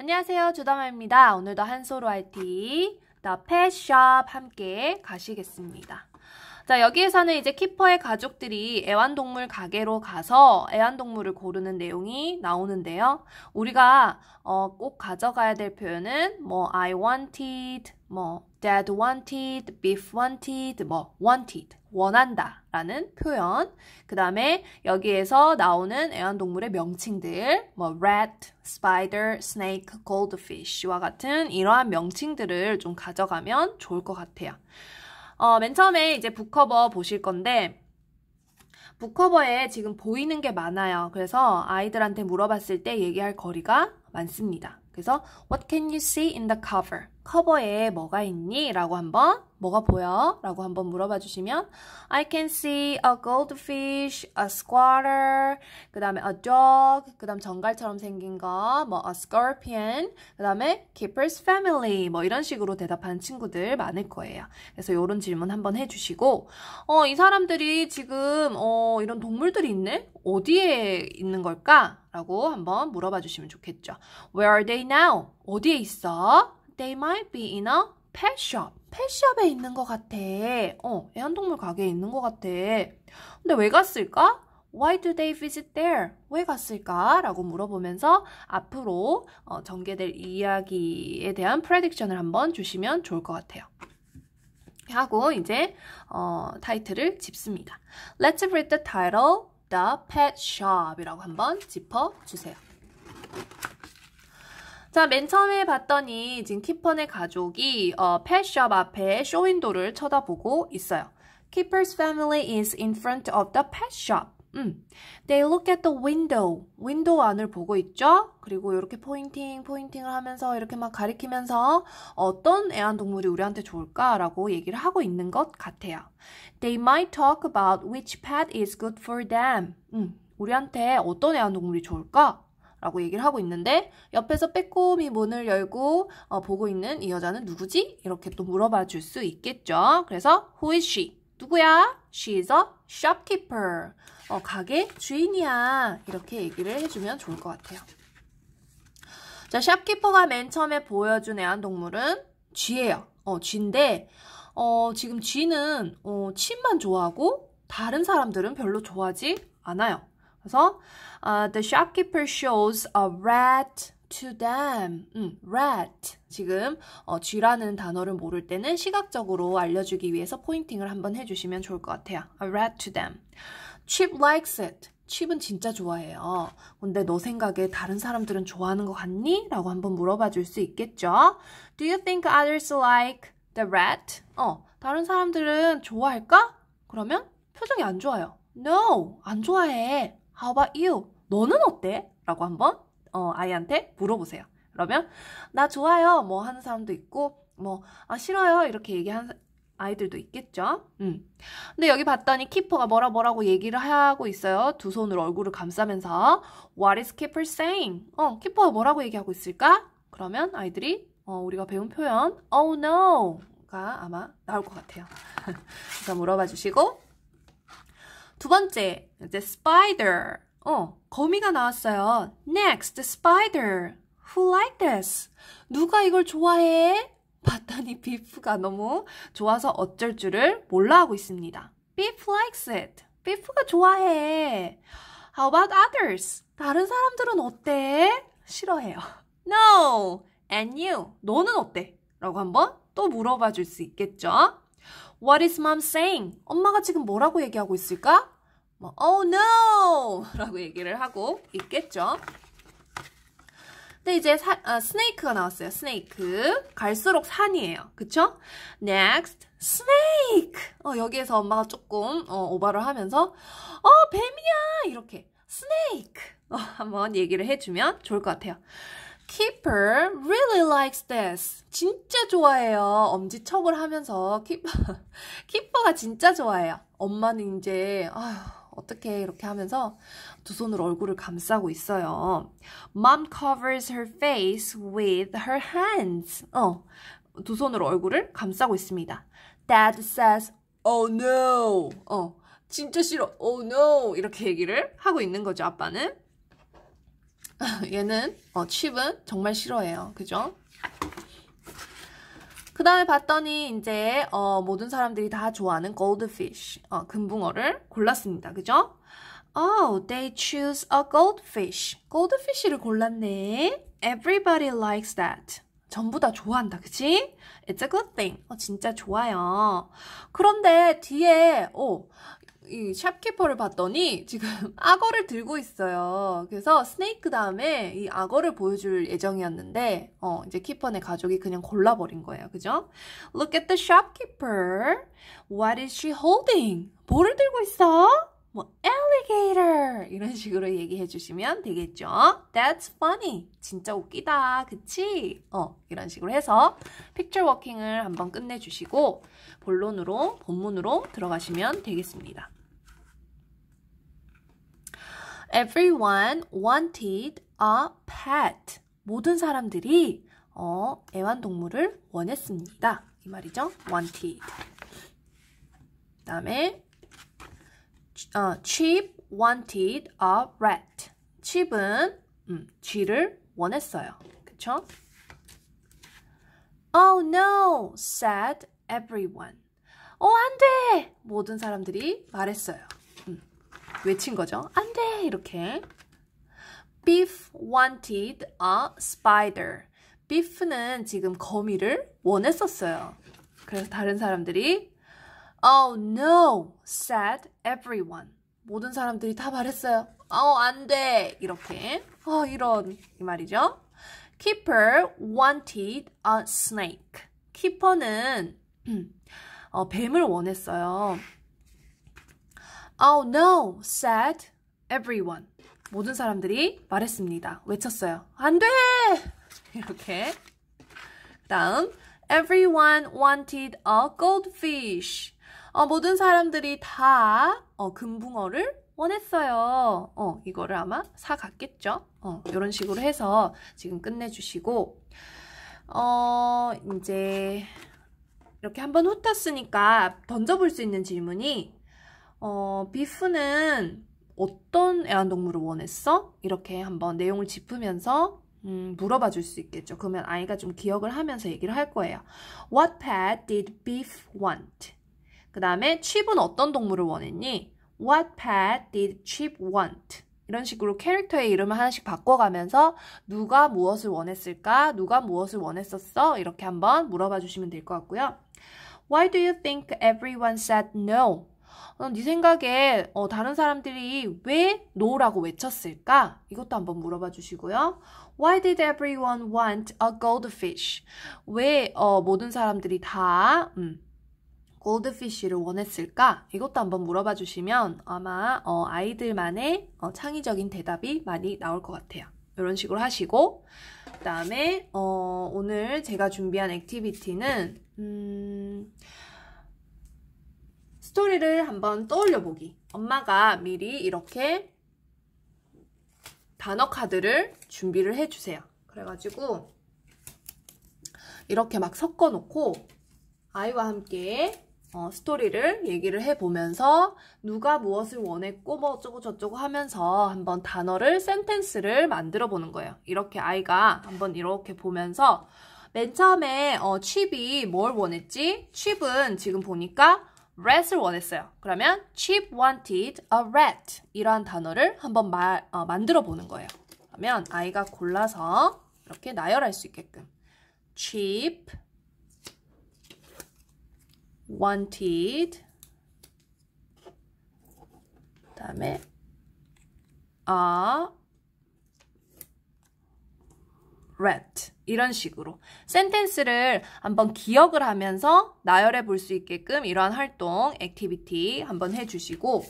안녕하세요. 주담아입니다. 오늘도 한소로 IT 더 펫샵 함께 가시겠습니다. 자, 여기에서는 이제 키퍼의 가족들이 애완동물 가게로 가서 애완동물을 고르는 내용이 나오는데요. 우리가 어, 꼭 가져가야 될 표현은 뭐 I wanted, 뭐 dad wanted, beef wanted, 뭐 wanted, 원한다 라는 표현. 그 다음에 여기에서 나오는 애완동물의 명칭들, 뭐 rat, spider, snake, goldfish와 같은 이러한 명칭들을 좀 가져가면 좋을 것 같아요. 어, 맨 처음에 이제 북커버 보실 건데 북커버에 지금 보이는 게 많아요. 그래서 아이들한테 물어봤을 때 얘기할 거리가 많습니다. 그래서 What can you see in the cover? 커버에 뭐가 있니? 라고 한번 뭐가 보여? 라고 한번 물어봐 주시면 I can see a goldfish, a squatter, 그 다음에 a dog, 그 다음 정갈처럼 생긴 거, 뭐 a scorpion, 그 다음에 keeper's family 뭐 이런 식으로 대답한 친구들 많을 거예요. 그래서 이런 질문 한번 해주시고 어, 이 사람들이 지금 어, 이런 동물들이 있네? 어디에 있는 걸까? 라고 한번 물어봐 주시면 좋겠죠. Where are they now? 어디에 있어? They might be in a pet shop. 펫숍에 있는 것 같아. 어, 애완동물 가게에 있는 것 같아. 근데 왜 갔을까? Why do they visit there? 왜 갔을까? 라고 물어보면서 앞으로 어, 전개될 이야기에 대한 프레딕션을 한번 주시면 좋을 것 같아요. 하고 이제 어, 타이틀을 짚습니다. Let's read the title, The Pet Shop 이라고 한번 짚어주세요. 자, 맨 처음에 봤더니 지금 키퍼네 가족이 어, 펫숍 앞에 쇼윈도를 쳐다보고 있어요. Keeper's family is in front of the pet shop. 음. They look at the window. 윈도 안을 보고 있죠? 그리고 이렇게 포인팅, 포인팅을 하면서 이렇게 막 가리키면서 어떤 애완동물이 우리한테 좋을까라고 얘기를 하고 있는 것 같아요. They might talk about which pet is good for them. 음. 우리한테 어떤 애완동물이 좋을까? 라고 얘기를 하고 있는데 옆에서 빼꼼히 문을 열고 어, 보고 있는 이 여자는 누구지? 이렇게 또 물어봐 줄 수 있겠죠. 그래서 who is she? 누구야? She is a shopkeeper. 어, 가게 주인이야. 이렇게 얘기를 해주면 좋을 것 같아요. 자, 샵키퍼가 맨 처음에 보여준 애완동물은 쥐예요. 어, 쥐인데 어, 지금 쥐는 어, 침만 좋아하고 다른 사람들은 별로 좋아하지 않아요. 그래서 uh, the shopkeeper shows a rat to them. 음, rat. 지금 어, 쥐라는 단어를 모를 때는 시각적으로 알려주기 위해서 포인팅을 한번 해주시면 좋을 것 같아요. A rat to them. Chip likes it. 칩은 진짜 좋아해요. 근데 너 생각에 다른 사람들은 좋아하는 것 같니? 라고 한번 물어봐 줄 수 있겠죠. Do you think others like the rat? 어, 다른 사람들은 좋아할까? 그러면 표정이 안 좋아요. No, 안 좋아해. How about you? 너는 어때? 라고 한번 어, 아이한테 물어보세요. 그러면 나 좋아요 뭐 하는 사람도 있고 뭐 아, 싫어요 이렇게 얘기하는 아이들도 있겠죠. 음. 근데 여기 봤더니 키퍼가 뭐라 뭐라고 얘기를 하고 있어요. 두 손으로 얼굴을 감싸면서 What is keeper saying? 어, 키퍼가 뭐라고 얘기하고 있을까? 그러면 아이들이 어, 우리가 배운 표현 Oh no가 아마 나올 것 같아요. 그래서 물어봐 주시고 두 번째, the spider. 어, 거미가 나왔어요. Next, the spider. Who like this? 누가 이걸 좋아해? 봤더니 비프가 너무 좋아서 어쩔 줄을 몰라 하고 있습니다. 비프 likes it. 비프가 좋아해. How about others? 다른 사람들은 어때? 싫어해요. No! And you? 너는 어때? 라고 한번 또 물어봐 줄 수 있겠죠? What is mom saying? 엄마가 지금 뭐라고 얘기하고 있을까? 뭐, oh no! 라고 얘기를 하고 있겠죠. 근데 이제 사, 아, 스네이크가 나왔어요. 스네이크. 갈수록 산이에요. 그쵸? Next, 스네이크! 어, 여기에서 엄마가 조금 어, 오바를 하면서 어, 뱀이야! 이렇게 스네이크! 어, 한번 얘기를 해주면 좋을 것 같아요. Keeper really likes this. 진짜 좋아해요. 엄지척을 하면서 키퍼, 키퍼가 진짜 좋아해요. 엄마는 이제 아휴, 어떻게 이렇게 하면서 두 손으로 얼굴을 감싸고 있어요. Mom covers her face with her hands. 어, 두 손으로 얼굴을 감싸고 있습니다. Dad says, "Oh no." 어, 진짜 싫어. "Oh no." 이렇게 얘기를 하고 있는 거죠, 아빠는. 얘는 어, 칩은 정말 싫어해요. 그죠? 그 다음에 봤더니 이제 어, 모든 사람들이 다 좋아하는 goldfish, 어, 금붕어를 골랐습니다. 그죠? Oh, they choose a goldfish. goldfish를 골랐네. Everybody likes that. 전부 다 좋아한다, 그치? It's a good thing. 어, 진짜 좋아요. 그런데 뒤에, 오, 이 샵키퍼를 봤더니 지금 악어를 들고 있어요. 그래서 스네이크 다음에 이 악어를 보여줄 예정이었는데 어, 이제 키퍼네 가족이 그냥 골라버린 거예요. 그죠? Look at the shopkeeper. What is she holding? 볼을 들고 있어? 뭐 alligator 이런 식으로 얘기해 주시면 되겠죠. That's funny. 진짜 웃기다. 그치? 어, 이런 식으로 해서 픽처 워킹을 한번 끝내 주시고 본론으로 본문으로 들어가시면 되겠습니다. Everyone wanted a pet. 모든 사람들이 어, 애완동물을 원했습니다. 이 말이죠. wanted. 그 다음에 어, Chip wanted a rat. Chip은 음, 쥐를 원했어요. 그쵸? Oh no, said everyone. 어, 안 돼! 모든 사람들이 말했어요. 음, 외친 거죠. 안 이렇게. Beef wanted a spider. Beef는 지금 거미를 원했었어요. 그래서 다른 사람들이 Oh no, said everyone. 모든 사람들이 다 말했어요. 어, 안 돼. 이렇게. 어, 이런. 이 말이죠. Keeper wanted a snake. 키퍼는 어, 뱀을 원했어요. Oh no, said everyone. 모든 사람들이 말했습니다. 외쳤어요. 안 돼! 이렇게. 다음, everyone wanted a goldfish. 어, 모든 사람들이 다 어, 금붕어를 원했어요. 어, 이거를 아마 사갔겠죠? 어, 이런 식으로 해서 지금 끝내주시고, 어, 이제 이렇게 한번 훑었으니까 던져볼 수 있는 질문이, 어, 비프는 어떤 애완동물을 원했어? 이렇게 한번 내용을 짚으면서 음, 물어봐 줄 수 있겠죠. 그러면 아이가 좀 기억을 하면서 얘기를 할 거예요. What pet did Beef want? 그 다음에 칩은 어떤 동물을 원했니? What pet did Chip want? 이런 식으로 캐릭터의 이름을 하나씩 바꿔가면서 누가 무엇을 원했을까? 누가 무엇을 원했었어? 이렇게 한번 물어봐 주시면 될 것 같고요. Why do you think everyone said no? 어, 네 생각에 어, 다른 사람들이 왜 no라고 외쳤을까? 이것도 한번 물어봐 주시고요. Why did everyone want a goldfish? 왜 어, 모든 사람들이 다 음, goldfish를 원했을까? 이것도 한번 물어봐 주시면 아마 어, 아이들만의 어, 창의적인 대답이 많이 나올 것 같아요. 이런 식으로 하시고 그 다음에 어, 오늘 제가 준비한 액티비티는 음... 스토리를 한번 떠올려 보기. 엄마가 미리 이렇게 단어 카드를 준비를 해주세요. 그래가지고 이렇게 막 섞어놓고 아이와 함께 어, 스토리를 얘기를 해보면서 누가 무엇을 원했고 뭐 어쩌고 저쩌고 하면서 한번 단어를 센텐스를 만들어 보는 거예요. 이렇게 아이가 한번 이렇게 보면서 맨 처음에 어, 칩이 뭘 원했지? 칩은 지금 보니까 rat을 원했어요. 그러면 Chip wanted a rat 이러한 단어를 한번 마, 어, 만들어 보는 거예요. 그러면 아이가 골라서 이렇게 나열할 수 있게끔 Chip wanted 그다음에 a rat 이런 식으로 센텐스를 한번 기억을 하면서 나열해 볼 수 있게끔 이러한 활동, 액티비티 한번 해주시고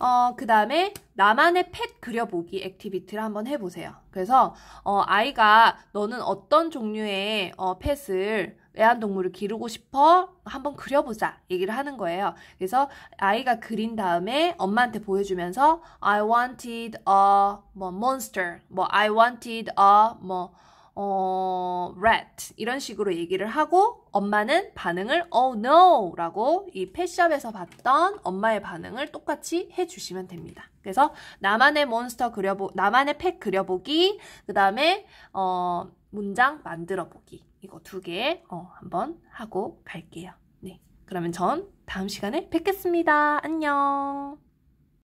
어, 그 다음에 나만의 펫 그려보기 액티비티를 한번 해보세요. 그래서 어, 아이가 너는 어떤 종류의 어, 펫을 애완동물을 기르고 싶어 한번 그려보자 얘기를 하는 거예요. 그래서 아이가 그린 다음에 엄마한테 보여주면서 I wanted a 뭐 monster, 뭐 I wanted a 뭐 어, rat 이런 식으로 얘기를 하고 엄마는 반응을 oh no 라고 이 펫샵에서 봤던 엄마의 반응을 똑같이 해주시면 됩니다. 그래서 나만의 몬스터 그려보, 나만의 팩 그려보기, 그 다음에 어, 문장 만들어보기 이거 두 개 어, 한번 하고 갈게요. 네, 그러면 전 다음 시간에 뵙겠습니다. 안녕.